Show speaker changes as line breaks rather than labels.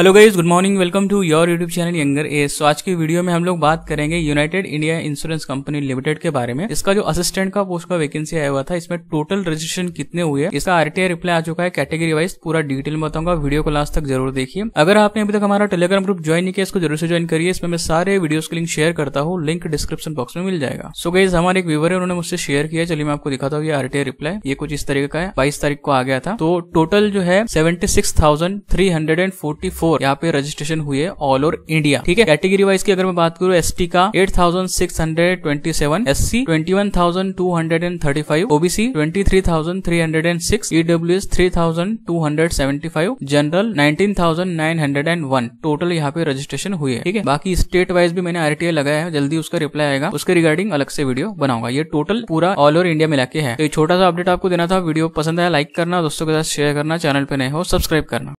hello guys good morning welcome to your YouTube channel younger S so आज की video में हम लोग बात करेंगे United India Insurance Company Limited के बारे में इसका जो असिस्टेंट का पोस्ट का वैकेंसी आया हुआ था इसमें टोटल रजिस्ट्रेशन कितने हुए इसका आरटीआई रिप्लाई आ चुका है कैटेगरी वाइज पूरा डिटेल में बताऊंगा वीडियो को लास्ट तक जरूर देखिए अगर आपने अभी तक हमारा टेलीग्राम ग्रुप ज्वाइन नहीं किया इसको जरूर से ज्वाइन करिए इसमें मैं सारे वीडियो के लिंक शेयर करता हूँ लिंक डिस्क्रिप्शन बॉक्स में मिल जाएगा सो गाइज हमारे एक व्यवर है उन्होंने मुझसे शेयर किया चलिए मैं आपको दिखाता हूँ ये आरटीआई रिप्लाई ये कुछ इस तरीके का है बाईस तारीख को आ गया था तो टोटल जो है seventy six three hundred and forty four four यहाँ पे रजिस्ट्रेशन हुए ऑल ओवर इंडिया ठीक है कैटेगरी वाइज की अगर मैं बात करूँ एस का eight thousand six hundred twenty seven S C twenty one thousand two hundred and thirty five OBC twenty three thousand three hundred and six EW S three thousand two hundred seventy five general nineteen thousand nine hundred and one total यहाँ पे registration हुए ठीक है बाकी state wise भी मैंने RTI लगाया है जल्दी उसका रिप्लाई आएगा उसके रिगार्डिंग अलग से वीडियो बनाऊंगा ये टोटल पूरा ऑल ओवर इंडिया मिला के है तो छोटा सा अपडेट आपको देना था वीडियो पसंद आया लाइक करना दोस्तों के साथ शेयर करना चैनल पर नए हो सब्सक्राइब करना